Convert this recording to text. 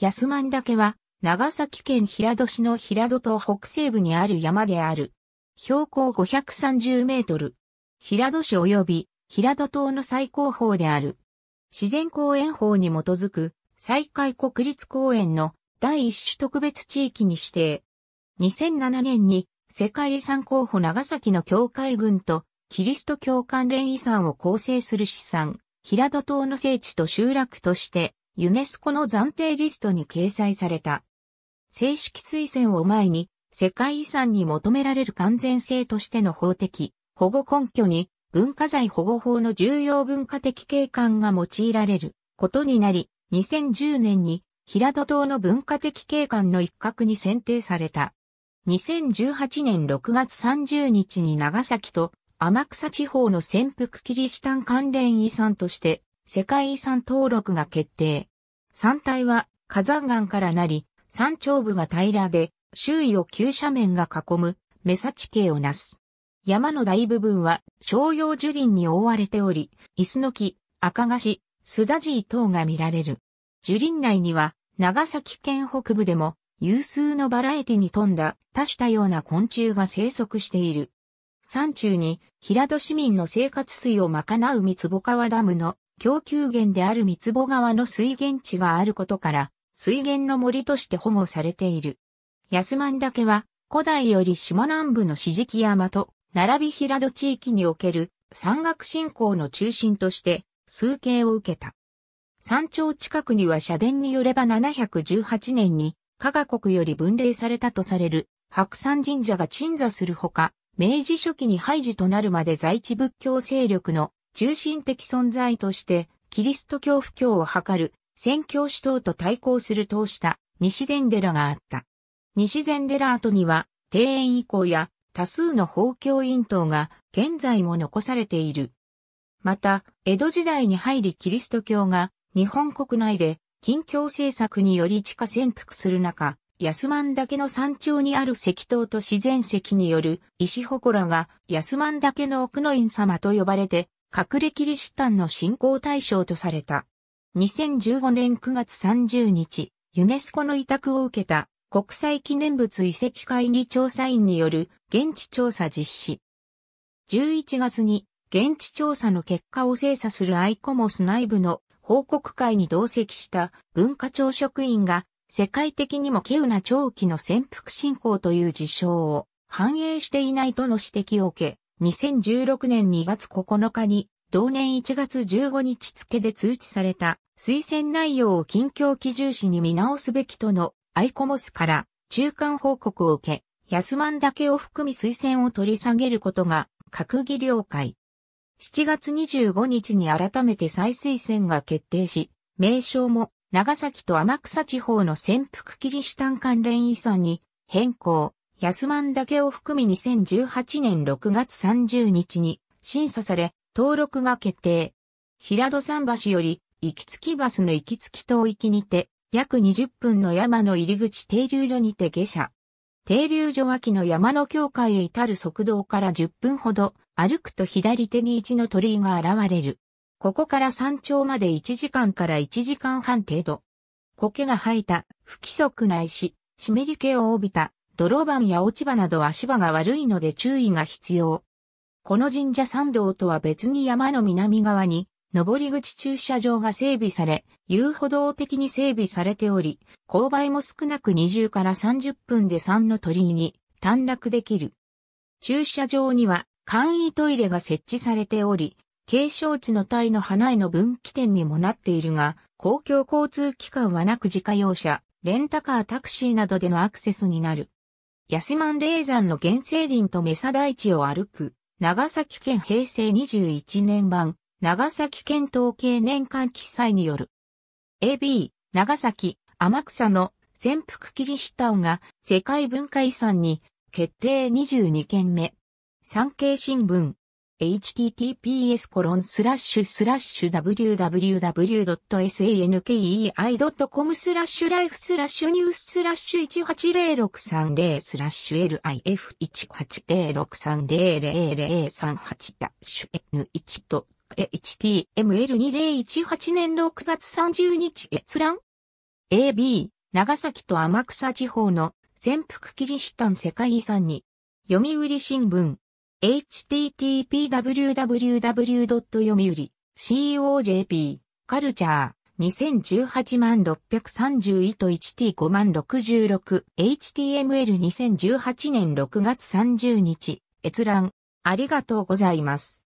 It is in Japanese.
安満岳は、長崎県平戸市の平戸島北西部にある山である。標高530メートル。平戸市及び平戸島の最高峰である。自然公園法に基づく、下位国立公園の第一種特別地域に指定。2007年に世界遺産候補長崎の教会群とキリスト教関連遺産を構成する資産、平戸島の聖地と集落としてユネスコの暫定リストに掲載された。正式推薦を前に、世界遺産に求められる完全性としての法的、保護根拠に、文化財保護法の重要文化的景観が用いられることになり、2010年に平戸島の文化的景観の一角に選定された。2018年6月30日に長崎と天草地方の潜伏キリシタン関連遺産として世界遺産登録が決定。山体は火山岩からなり、山頂部が平らで、周囲を急斜面が囲む、メサ地形をなす。山の大部分は商用樹林に覆われており、椅子の木、赤菓子、スダジー等が見られる。樹林内には、長崎県北部でも、有数のバラエティに富んだ多種多様な昆虫が生息している。山中に平戸市民の生活水を賄う三ぼ川ダムの供給源である三子川の水源地があることから、水源の森として保護されている。安満岳は、古代より島南部の四敷山と、並び平戸地域における山岳信仰の中心として、数形を受けた。山頂近くには社殿によれば718年に、加賀国より分類されたとされる、白山神社が鎮座するほか、明治初期に廃寺となるまで在地仏教勢力の中心的存在として、キリスト教布教を図る、宣教師等と対抗する等した西禅寺があった。西禅寺跡には、庭園遺構や多数の法教院等が現在も残されている。また、江戸時代に入りキリスト教が日本国内で近況政策により地下潜伏する中、安満岳の山頂にある石塔と自然石による石祠が安満岳の奥の院様と呼ばれて隠れキリシタンの信仰対象とされた。2015年9月30日、ユネスコの委託を受けた国際記念物遺跡会議調査員による現地調査実施。11月に現地調査の結果を精査するアイコモス内部の報告会に同席した文化庁職員が世界的にも稀有な長期の潜伏信仰という事象を反映していないとの指摘を受け、2016年2月9日に、同年1月15日付で通知された推薦内容を近況基準紙に見直すべきとのアイコモスから中間報告を受け、安満だけを含み推薦を取り下げることが閣議了解。7月25日に改めて再推薦が決定し、名称も長崎と天草地方の潜伏キリシタン関連遺産に変更。安満だけを含み2018年6月30日に審査され、登録が決定。平戸桟橋より、行き着きバスの行き着き島域にて、約20分の山の入り口停留所にて下車。停留所脇の山の境界へ至る速道から10分ほど、歩くと左手に一の鳥居が現れる。ここから山頂まで1時間から1時間半程度。苔が生えた不規則な石、湿り気を帯びた泥番や落ち葉など足場が悪いので注意が必要。この神社参道とは別に山の南側に、上り口駐車場が整備され、遊歩道的に整備されており、勾配も少なく20から30分で3の鳥居に短絡できる。駐車場には簡易トイレが設置されており、景勝地の体の花への分岐点にもなっているが、公共交通機関はなく自家用車、レンタカータクシーなどでのアクセスになる。安満霊山の原生林とメサ大地を歩く、長崎県平成21年版、長崎県統計年間記載による。AB、長崎、天草の潜伏キリシタンが世界文化遺産に決定22件目。産経新聞、https www.sankei.com スラッシュライフスラッシュニューススラッシュ180630スラッシュ LIF1806300038 ダッシュ N1 と HTML2018 年6月30日閲覧 AB 長崎と天草地方の潜伏キリシタン世界遺産に読売新聞 http://www. 読売 .co.jp カルチャー2018万631と 1t5 万 66html2018 年6月30日閲覧ありがとうございます。